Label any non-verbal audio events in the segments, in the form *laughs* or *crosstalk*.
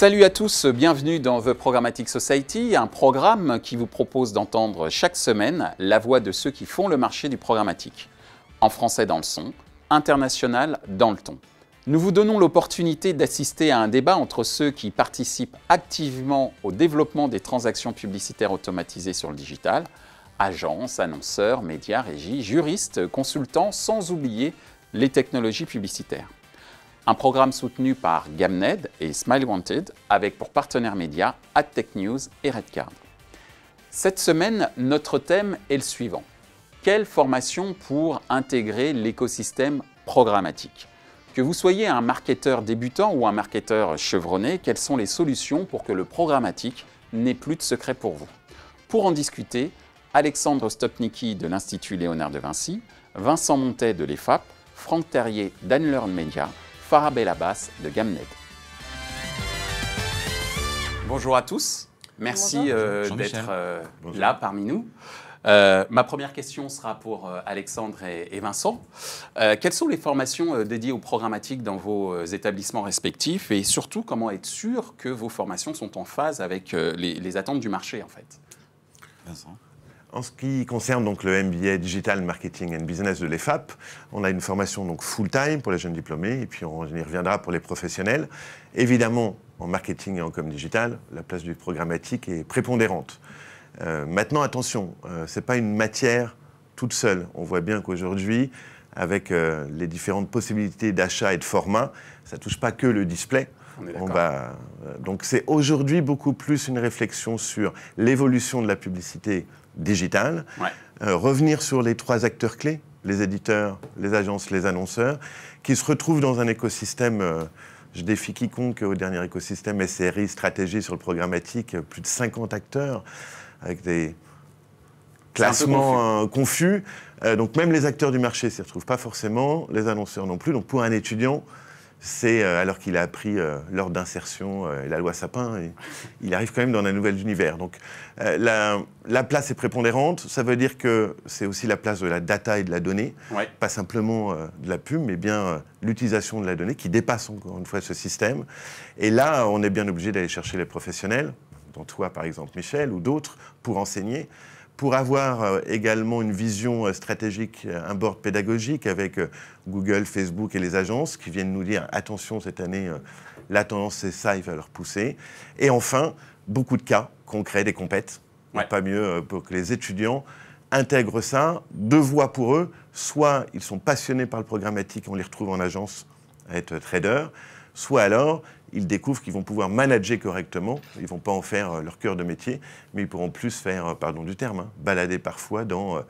Salut à tous, bienvenue dans The Programmatic Society, un programme qui vous propose d'entendre chaque semaine la voix de ceux qui font le marché du programmatique. En français dans le son, international dans le ton. Nous vous donnons l'opportunité d'assister à un débat entre ceux qui participent activement au développement des transactions publicitaires automatisées sur le digital, agences, annonceurs, médias, régies, juristes, consultants, sans oublier les technologies publicitaires. Un programme soutenu par Gamned et Smile Wanted avec pour partenaires médias AdTech News et Redcard. Cette semaine, notre thème est le suivant. Quelle formation pour intégrer l'écosystème programmatique que vous soyez un marketeur débutant ou un marketeur chevronné, quelles sont les solutions pour que le programmatique n'ait plus de secret pour vous Pour en discuter, Alexandre Stopnicki de l'Institut Léonard de Vinci, Vincent Montet de l'EFAP, Franck Terrier d'Unlearn Media Farabella Basse de Gamnet. Bonjour à tous, merci euh, d'être euh, là parmi nous. Euh, ma première question sera pour Alexandre et, Vincent. quelles sont les formations dédiées aux programmatiques dans vos établissements respectifs et surtout comment être sûr que vos formations sont en phase avec les, les attentes du marché en fait Vincent en ce qui concerne donc le MBA Digital Marketing and Business de l'EFAP, on a une formation donc full-time pour les jeunes diplômés et puis on y reviendra pour les professionnels. Évidemment, en marketing et en com digital, la place du programmatique est prépondérante. Euh, maintenant, attention, euh, ce n'est pas une matière toute seule. On voit bien qu'aujourd'hui, avec euh, les différentes possibilités d'achat et de format, ça ne touche pas que le display, ben, euh, donc c'est aujourd'hui beaucoup plus une réflexion sur l'évolution de la publicité digitale, euh, revenir sur les trois acteurs clés, les éditeurs, les agences, les annonceurs, qui se retrouvent dans un écosystème, euh, je défie quiconque au dernier écosystème SRI, stratégie sur le programmatique, plus de 50 acteurs, avec des classements confus. donc même les acteurs du marché s'y retrouvent pas forcément, les annonceurs non plus. Donc pour un étudiant, c'est euh, alors qu'il a appris euh, l'ordre d'insertion et euh, la loi Sapin, il arrive quand même dans un nouvel univers. Donc la, place est prépondérante, ça veut dire que c'est aussi la place de la data et de la donnée, pas simplement de la pub, mais bien l'utilisation de la donnée qui dépasse encore une fois ce système. Et là, on est bien obligé d'aller chercher les professionnels, dont toi par exemple Michel ou d'autres, pour enseigner pour avoir euh, également une vision euh, stratégique, euh, un board pédagogique avec Google, Facebook et les agences qui viennent nous dire attention cette année, la tendance c'est ça, il va leur pousser. Et enfin, beaucoup de cas concrets des compètes. Pas mieux pour que les étudiants intègrent ça, deux voies pour eux. Soit ils sont passionnés par le programmatique, on les retrouve en agence à être trader soit alors ils découvrent qu'ils vont pouvoir manager correctement, ils ne vont pas en faire euh, leur cœur de métier, mais ils pourront plus faire, euh, pardon du terme, hein, balader parfois dans euh,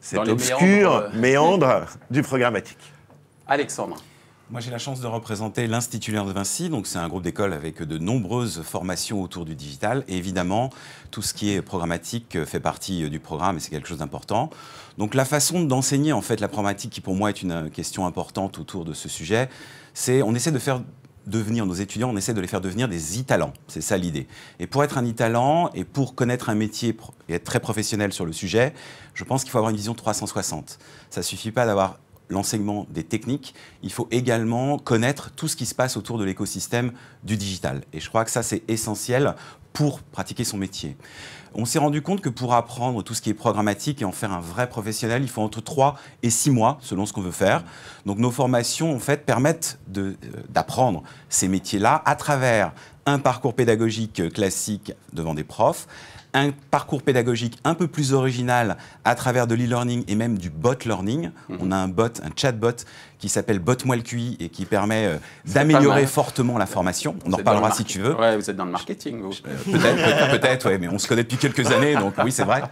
cet obscur méandre *laughs* du programmatique. Alexandre. Moi, j'ai la chance de représenter l'Institut de Vinci. Donc, c'est un groupe d'écoles avec de nombreuses formations autour du digital. Et évidemment, tout ce qui est programmatique fait partie euh, du programme et c'est quelque chose d'important. Donc, la façon d'enseigner, en fait, la programmatique, qui pour moi est une euh, question importante autour de ce sujet, c'est on essaie de faire devenir nos étudiants, on essaie de les faire devenir des e-talents. C'est ça l'idée. Et pour être un e-talent et pour connaître un métier et être très professionnel sur le sujet, je pense qu'il faut avoir une vision 360. Ça ne suffit pas d'avoir l'enseignement des techniques, il faut également connaître tout ce qui se passe autour de l'écosystème du digital. Et je crois que ça, c'est essentiel pour pratiquer son métier. On s'est rendu compte que pour apprendre tout ce qui est programmatique et en faire un vrai professionnel, il faut entre 3 et 6 mois selon ce qu'on veut faire. Donc nos formations en fait permettent euh, d'apprendre ces métiers-là à travers un parcours pédagogique classique devant des profs, un parcours pédagogique un peu plus original à travers de l'e-learning et même du bot learning. Mhm. On a un bot, un chatbot qui s'appelle le QI et qui permet euh, d'améliorer fortement la formation. On en reparlera si tu veux. Ouais, vous êtes dans le marketing, vous. Euh, peut-être, peut-être, ouais, mais on se connaît depuis quelques années, donc oui, c'est vrai.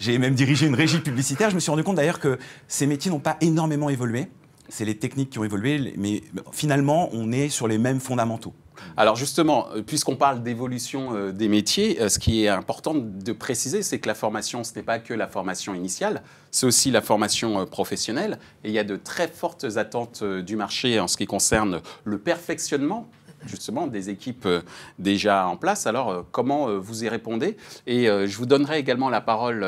J'ai même dirigé une régie publicitaire. Je me suis rendu compte d'ailleurs que ces métiers n'ont pas énormément évolué. C'est les techniques qui ont évolué, mais finalement, on est sur les mêmes fondamentaux. Alors justement, euh, puisqu'on parle d'évolution euh, des métiers, euh, ce qui est important de préciser, c'est que la formation, ce n'est pas que la formation initiale, c'est aussi la formation professionnelle. Et il y a de très fortes attentes du marché en ce qui concerne le perfectionnement justement des équipes déjà en place. Alors, comment vous y répondez Et je vous donnerai également la parole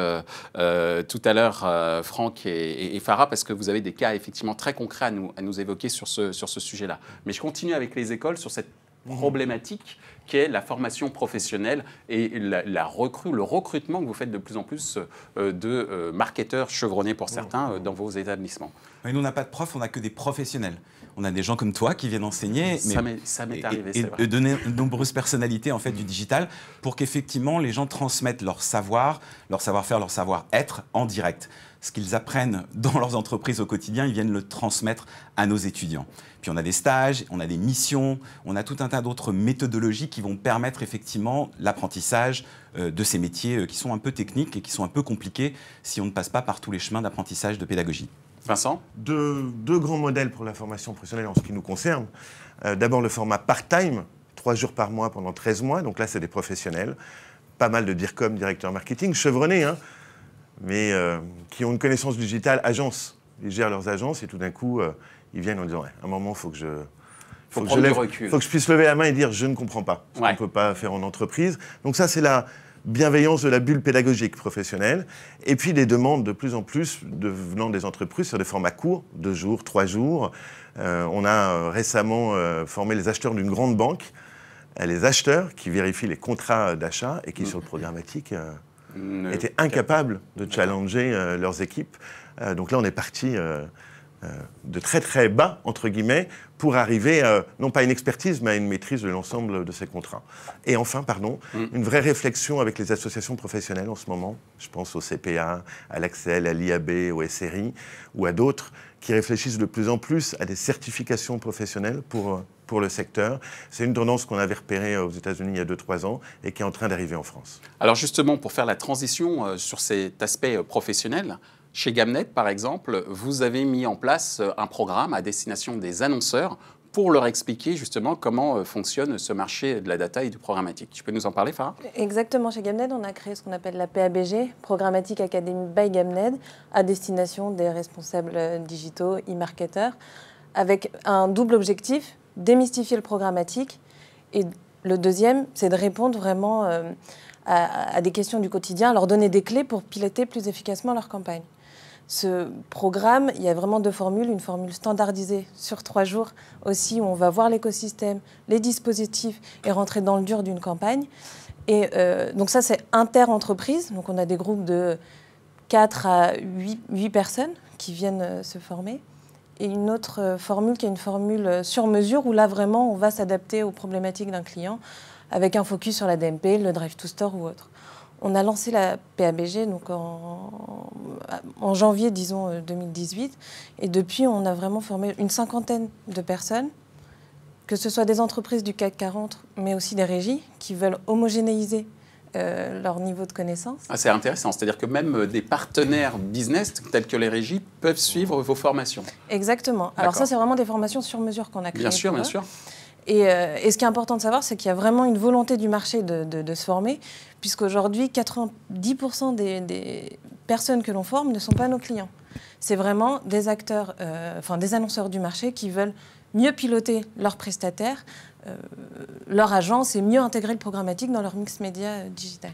tout à l'heure, Franck et, et, Farah, parce que vous avez des cas effectivement très concrets à nous, à nous évoquer sur ce, sur ce sujet-là. Mais je continue avec les écoles sur cette Mhm. problématique qui est la formation professionnelle et la, recrue, le recrutement que vous faites de plus en plus euh, de euh, marketeurs chevronnés pour mmh. certains euh, dans mmh. vos établissements. Mais nous, n'avons n'a pas de profs, on n'a que des professionnels. On a des gens comme toi qui viennent enseigner. Mais ça m'est arrivé, Et de nombreuses personnalités en fait, du digital pour qu'effectivement les gens transmettent leur savoir, leur savoir-faire, leur savoir-être en direct. Ce qu'ils apprennent dans leurs entreprises au quotidien, ils viennent le transmettre à nos étudiants. Puis on a des stages, on a des missions, on a tout un tas d'autres méthodologies qui vont permettre effectivement l'apprentissage euh, de ces métiers euh, qui sont un peu techniques et qui sont un peu compliqués si on ne passe pas par tous les chemins d'apprentissage de pédagogie. Vincent deux, deux, grands modèles pour la formation professionnelle en ce qui nous concerne. Euh, d'abord le format part-time, trois jours par mois pendant 13 mois. Donc là, c'est des professionnels, pas mal de DIRCOM, directeur marketing, chevronnés, hein, mais qui ont une connaissance digitale agence. Ils gèrent leurs agences et tout d'un coup, ils viennent en disant à un moment, il faut que je. Faut, que, je faut que je puisse lever la main et dire je ne comprends pas on ne peut pas faire en entreprise. Donc ça, c'est la bienveillance de la bulle pédagogique professionnelle. Et puis des demandes de plus en plus de, venant des entreprises sur des formats courts, deux jours, trois jours. Euh, on a euh, récemment euh, formé les acheteurs d'une grande banque les acheteurs qui vérifient les contrats d'achat et qui, sur le programmatique, étaient incapables de challenger leurs équipes. donc là, on est parti euh, de très très bas, entre guillemets, pour arriver, euh, non pas à une expertise, mais à une maîtrise de l'ensemble de ces contrats. Et enfin, pardon, mm. une vraie réflexion avec les associations professionnelles en ce moment, je pense au CPA, à l'Axel, à l'IAB, au SRI ou à d'autres, qui réfléchissent de plus en plus à des certifications professionnelles pour, euh, pour le secteur. C'est une tendance qu'on avait repérée aux États-Unis il y a 2-3 ans et qui est en train d'arriver en France. Alors justement, pour faire la transition sur cet aspect professionnel, chez Gamnet, par exemple, vous avez mis en place euh, un programme à destination des annonceurs pour leur expliquer justement comment euh, fonctionne ce marché de la data et du programmatique. Tu peux nous en parler, Farah Exactement. Chez Gamnet, on a créé ce qu'on appelle la PABG, Programmatic Academy by Gamnet, à destination des responsables euh, digitaux, e-marketeurs, avec un double objectif, démystifier le programmatique. Et le deuxième, c'est de répondre vraiment à des questions du quotidien, leur donner des clés pour piloter plus efficacement leur campagne ce programme, il y a vraiment deux formules. Une formule standardisée sur trois jours aussi, où on va voir l'écosystème, les dispositifs et rentrer dans le dur d'une campagne. Et euh, donc ça, c'est inter-entreprise. Donc on a des groupes de 4 à 8, 8 personnes qui viennent euh, se former. Et une autre euh, formule qui est une formule sur mesure, où là, vraiment, on va s'adapter aux problématiques d'un client avec un focus sur la DMP, le drive-to-store ou autre. On a lancé la PABG donc en, janvier, disons, 2018. Euh, Et depuis, on a vraiment formé une cinquantaine de personnes, que ce soit des entreprises du CAC 40, mais aussi des régies, qui veulent homogénéiser euh, leur niveau de connaissance. Ah, c'est intéressant, c'est-à-dire que même euh, des partenaires business tels que les régies peuvent suivre vos formations. Exactement. Alors ça, c'est vraiment des formations sur mesure qu'on a créées. Bien sûr, bien sûr. Euh, et, ce qui est important de savoir, c'est qu'il y a vraiment une volonté du marché de, se former, puisqu'aujourd'hui, 90% des, des, personnes que l'on forme ne sont pas nos clients. C'est vraiment des acteurs, euh, enfin des annonceurs du marché qui veulent mieux piloter leurs prestataires, euh, leur agence et mieux intégrer le programmatique dans leur mix média digital.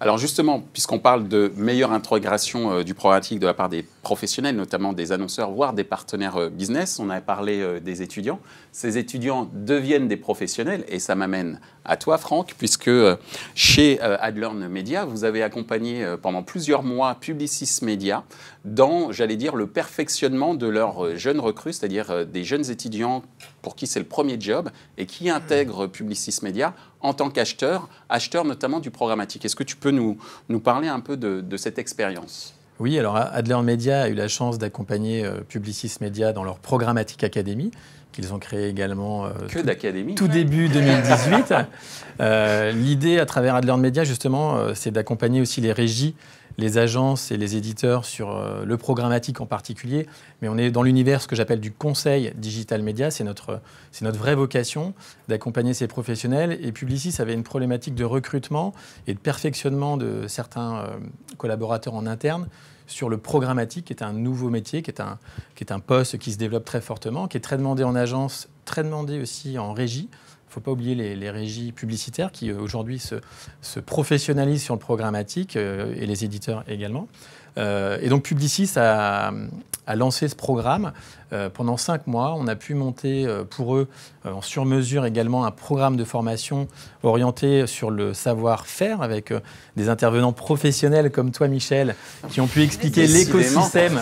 Alors justement, puisqu'on parle de meilleure intégration du programmatique de la part des professionnels, notamment des annonceurs, voire des partenaires business, on a parlé des étudiants, ces étudiants deviennent des professionnels. Et ça m'amène à toi, Franck, puisque euh, chez euh, AdLearn Media, vous avez accompagné euh, pendant plusieurs mois Publicis Media dans, j'allais dire, le perfectionnement de leurs jeunes recrues, c'est-à-dire des jeunes étudiants pour qui c'est le premier job et qui intègrent Publicis Media en tant qu'acheteur, acheteur notamment du programmatique. Est-ce que tu peux nous, parler un peu de, cette expérience oui, alors Adlearn Media a eu la chance d'accompagner Publicis Media dans leur programmatique académie, ils ont créé également euh, que tout, début 2018. *laughs* Euh, l'idée à travers Adlearn Media, justement, euh, c'est d'accompagner aussi les régies, les agences et les éditeurs sur le programmatique en particulier. Mais on est dans l'univers, ce que j'appelle du conseil digital média. C'est notre, notre vraie vocation d'accompagner ces professionnels. Et Publicis avait une problématique de recrutement et de perfectionnement de certains collaborateurs en interne sur le programmatique, qui est un nouveau métier, qui est un, poste qui se développe très fortement, qui est très demandé en agence, très demandé aussi en régie. Il ne faut pas oublier les, régies publicitaires qui euh, aujourd'hui se, se, professionnalisent sur le programmatique euh, et les éditeurs également. Euh, et donc Publicis a, lancé ce programme. Euh, pendant cinq mois, on a pu monter euh, pour eux, en sur également, un programme de formation orienté sur le savoir-faire avec des intervenants professionnels comme toi, Michel, qui ont pu expliquer l'écosystème.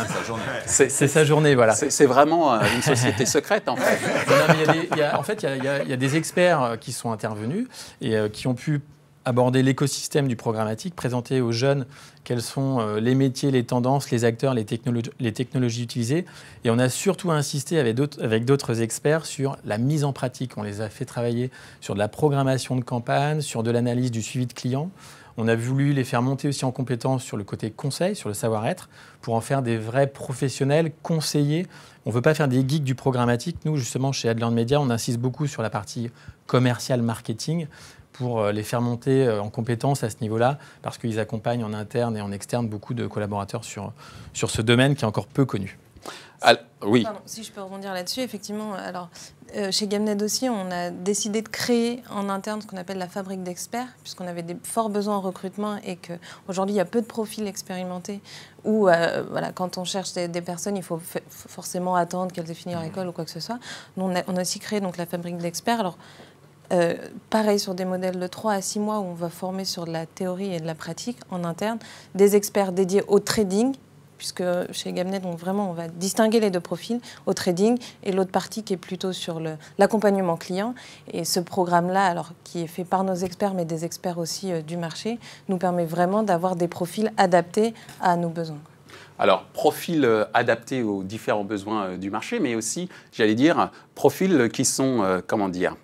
C'est sa, journée, voilà. C'est vraiment une société secrète, en fait. en fait, il y, y a, des experts qui sont intervenus et qui ont pu aborder l'écosystème du programmatique, présenter aux jeunes quels sont euh, les métiers, les tendances, les acteurs, les, technologies utilisées. Et on a surtout insisté avec d'autres experts sur la mise en pratique. On les a fait travailler sur de la programmation de campagne, sur de l'analyse du suivi de clients. On a voulu les faire monter aussi en compétence sur le côté conseil, sur le savoir-être, pour en faire des vrais professionnels conseillers. On ne veut pas faire des geeks du programmatique. Nous, justement, chez Adland Media, on insiste beaucoup sur la partie commerciale marketing pour euh, les faire monter euh, en compétences à ce niveau-là, parce qu'ils accompagnent en interne et en externe beaucoup de collaborateurs sur, sur ce domaine qui est encore peu connu. Ah, oui. si je peux rebondir là-dessus, effectivement, alors euh, chez Gamned aussi, on a décidé de créer en interne ce qu'on appelle la fabrique d'experts, puisqu'on avait des forts besoins en recrutement et qu'aujourd'hui, il y a peu de profils expérimentés où, voilà, quand on cherche des, personnes, il faut forcément attendre qu'elles aient fini leur mmh. école ou quoi que ce soit. Nous, on, a, on a aussi créé donc, la fabrique d'experts. Alors, euh, pareil sur des modèles de 3 à 6 mois où on va former sur de la théorie et de la pratique en interne des experts dédiés au trading puisque chez Gamnet, donc vraiment, on va distinguer les deux profils au trading et l'autre partie qui est plutôt sur l'accompagnement client. Et ce programme-là, alors qui est fait par nos experts, mais des experts aussi euh, du marché, nous permet vraiment d'avoir des profils adaptés à nos besoins. Alors, profils euh, adaptés aux différents besoins du marché, mais aussi, j'allais dire, profils qui sont, comment dire,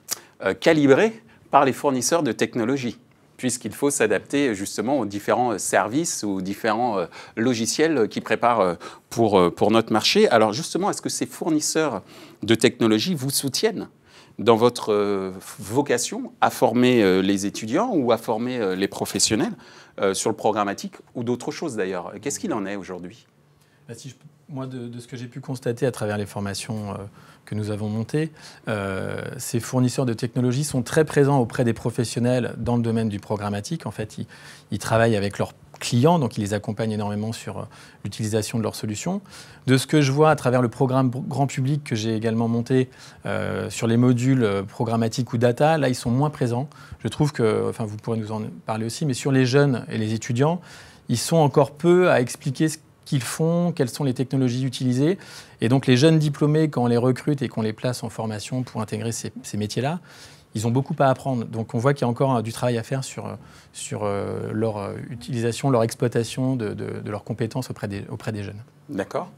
euh, Calibrés par les fournisseurs de technologies puisqu'il faut s'adapter justement aux différents euh, services ou différents euh, logiciels qui préparent pour, pour notre marché. Alors justement, est-ce que ces fournisseurs de technologies vous soutiennent dans votre vocation à former les étudiants ou à former les professionnels sur le programmatique ou d'autres choses d'ailleurs Qu'est-ce qu'il en est aujourd'hui bah, Moi, de, ce que j'ai pu constater à travers les formations que nous avons monté, euh, ces fournisseurs de technologies sont très présents auprès des professionnels dans le domaine du programmatique. En fait, ils, travaillent avec leurs clients, donc ils les accompagnent énormément sur euh, l'utilisation de leurs solutions. De ce que je vois à travers le programme grand public que j'ai également monté euh, sur les modules programmatiques ou data, là ils sont moins présents. Je trouve que, enfin vous pourrez nous en parler aussi, mais sur les jeunes et les étudiants, ils sont encore peu à expliquer ce qu'ils font, quelles sont les technologies utilisées. Et donc les jeunes diplômés, quand on les recrute et qu'on les place en formation pour intégrer ces, métiers-là, ils ont beaucoup à apprendre. Donc on voit qu'il y a encore euh, du travail à faire sur, euh, euh, leur utilisation, leur exploitation de, leurs compétences auprès des, auprès des jeunes. D'accord.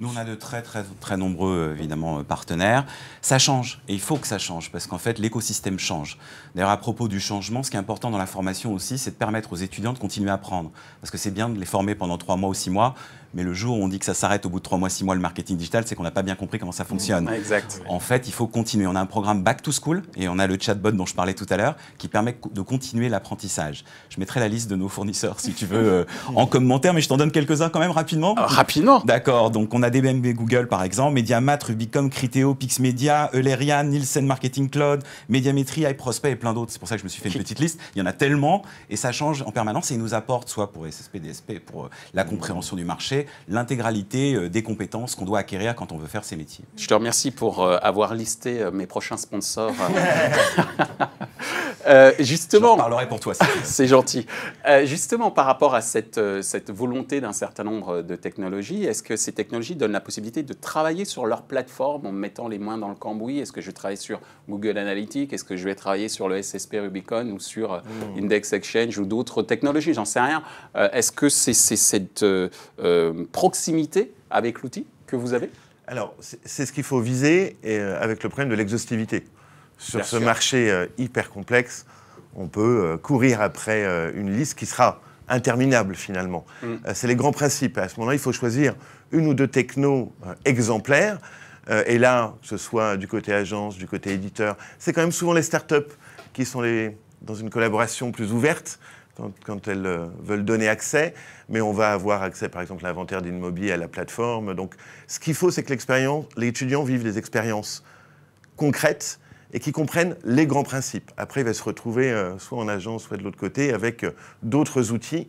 Nous, on a de très, très, très nombreux, euh, évidemment, euh, partenaires. Ça change, et il faut que ça change, parce qu'en fait, l'écosystème change. D'ailleurs, à propos du changement, ce qui est important dans la formation aussi, c'est de permettre aux étudiants de continuer à apprendre. Parce que c'est bien de les former pendant trois mois ou six mois, mais le jour où on dit que ça s'arrête au bout de 3 mois, 6 mois, le marketing digital, c'est qu'on n'a pas bien compris comment ça fonctionne. exact. En fait, il faut continuer. On a un programme Back to School et on a le chatbot dont je parlais tout à l'heure qui permet de continuer l'apprentissage. Je mettrai la liste de nos fournisseurs, si tu veux, euh, en commentaire, mais je t'en donne quelques-uns quand même rapidement. Ah, rapidement D'accord. Donc, on a des Google, par exemple, Mediamat, Rubicom, Criteo, Pixmedia, Eulerian, Nielsen Marketing Cloud, Médiamétrie, iProspect et plein d'autres. C'est pour ça que je me suis fait une petite liste. Il y en a tellement et ça change en permanence et ils nous apportent, soit pour SSP, DSP, pour euh, la compréhension du marché, l'intégralité euh, des compétences qu'on doit acquérir quand on veut faire ces métiers. Je te remercie pour euh, avoir listé euh, mes prochains sponsors. *laughs* Euh, justement, parlerai pour toi. c'est gentil. justement, par rapport à cette, cette volonté d'un certain nombre de technologies, est-ce que ces technologies donnent la possibilité de travailler sur leur plateforme en mettant les mains dans le cambouis Est-ce que je travaille sur Google Analytics Est-ce que je vais travailler sur le SSP Rubicon ou sur hmm. Index Exchange ou d'autres technologies J'en sais rien. est-ce que c'est, c'est cette euh, proximité avec l'outil que vous avez Alors, c'est ce qu'il faut viser et, euh, avec le problème de l'exhaustivité. Sur ce marché euh, hyper complexe, on peut courir après une liste qui sera interminable finalement. Mm. c'est les grands principes. À ce moment-là, il faut choisir une ou deux technos exemplaires. et là, que ce soit du côté agence, du côté éditeur, c'est quand même souvent les startups qui sont les, dans une collaboration plus ouverte, quand, elles euh, veulent donner accès, mais on va avoir accès, par exemple, à l'inventaire d'immobilier à la plateforme. Donc, ce qu'il faut, c'est que l'expérience, les étudiants vivent des expériences concrètes et qui comprennent les grands principes. Après, il va se retrouver euh, soit en agence, soit de l'autre côté, avec euh, d'autres outils.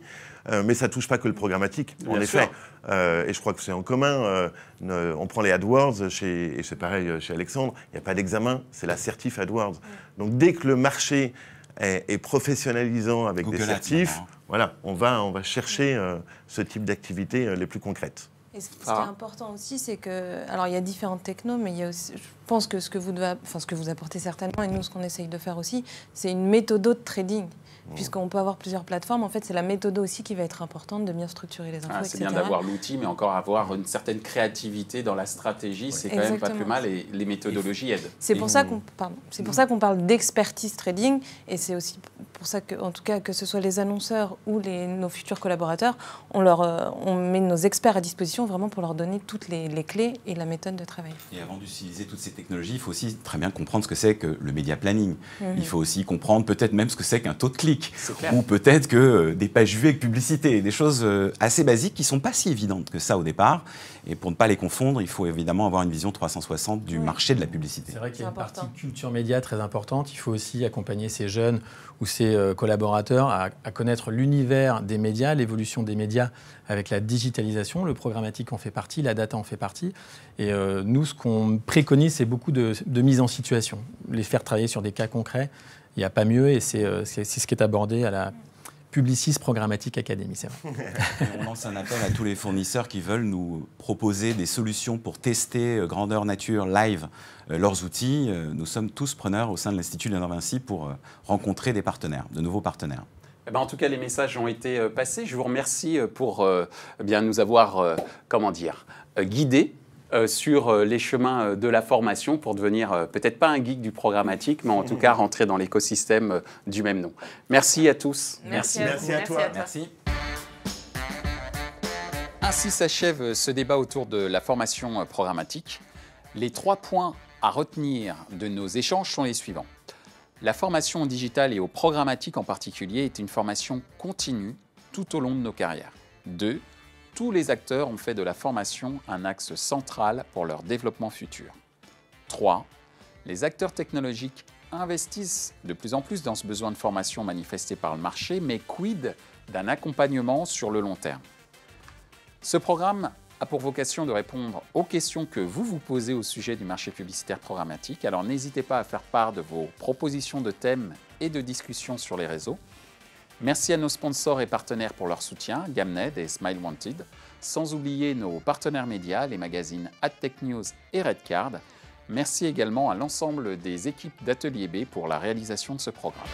mais ça touche pas que le programmatique, en effet. et je crois que c'est en commun. on prend les AdWords, et c'est pareil chez Alexandre, il n'y a pas d'examen, c'est l'assertif AdWords. Donc dès que le marché et, professionnalisant avec des certifs, hein. voilà, on va, on va chercher euh, ce type d'activités euh, les plus concrètes. Et ce, ce qui est important aussi, c'est que, alors il y a différentes technos, mais il y a aussi, pense que ce que vous, enfin, ce que vous apportez certainement, et nous, ce qu'on essaye de faire aussi, c'est une méthode de trading. Mmh. Puisqu'on peut avoir plusieurs plateformes, en fait, c'est la méthode aussi qui va être importante de bien structurer les infos. Ah, c'est bien d'avoir l'outil, mais encore avoir une certaine créativité dans la stratégie, c'est quand même pas plus mal et les méthodologies aident. C'est pour, ça qu'on parle d'expertise trading et c'est aussi pour ça que, en tout cas, que ce soit les annonceurs ou les, nos futurs collaborateurs, on, leur, euh, on met nos experts à disposition vraiment pour leur donner toutes les, les clés et la méthode de travail. Et avant d'utiliser toutes ces technologie, il faut aussi très bien comprendre ce que c'est que le média planning. Mhm. Il faut aussi comprendre peut-être même ce que c'est qu'un taux de clic, ou peut-être que euh, des pages vues avec publicité, des choses euh, assez basiques qui ne sont pas si évidentes que ça au départ. Et pour ne pas les confondre, il faut évidemment avoir une vision 360 du marché de la publicité. C'est vrai qu'il y a une partie culture média très importante. Il faut aussi accompagner ces jeunes ou ces euh, collaborateurs à, à connaître l'univers des médias, l'évolution des médias avec la digitalisation. Le programmatique en fait partie, la data en fait partie. Et euh, nous, ce qu'on préconise, c'est beaucoup de, mise en situation, les faire travailler sur des cas concrets. Il n'y a pas mieux et euh, c'est ce qui est abordé à la Publicis Programmatique Academy, vrai. *laughs* On lance un appel à tous les fournisseurs qui veulent nous proposer des solutions pour tester euh, grandeur nature live leurs outils. Nous sommes tous preneurs au sein de l'Institut de Vinci pour rencontrer des partenaires, de nouveaux partenaires. Eh ben, en tout cas, les messages ont été euh, passés. Je vous remercie euh, pour euh, eh bien, nous avoir, comment dire, guidés sur les chemins de la formation pour devenir peut-être pas un geek du programmatique, mais en tout cas rentrer dans l'écosystème du même nom. Merci à tous. Merci, merci, à, toi. Merci. À toi. Ainsi s'achève ce débat autour de la formation programmatique. Les trois points à retenir de nos échanges sont les suivants. La formation au digital et au programmatique en particulier est une formation continue tout au long de nos carrières. 2. Tous les acteurs ont fait de la formation un axe central pour leur développement futur. 3. Les acteurs technologiques investissent de plus en plus dans ce besoin de formation manifesté par le marché, mais quid d'un accompagnement sur le long terme Ce programme a pour vocation de répondre aux questions que vous vous posez au sujet du marché publicitaire programmatique. Alors n'hésitez pas à faire part de vos propositions de thèmes et de discussions sur les réseaux. Merci à nos sponsors et partenaires pour leur soutien, Gamned et Smile Wanted, sans oublier nos partenaires médias, les magazines AdTech News et Redcard. Merci également à l'ensemble des équipes d'Atelier B pour la réalisation de ce programme.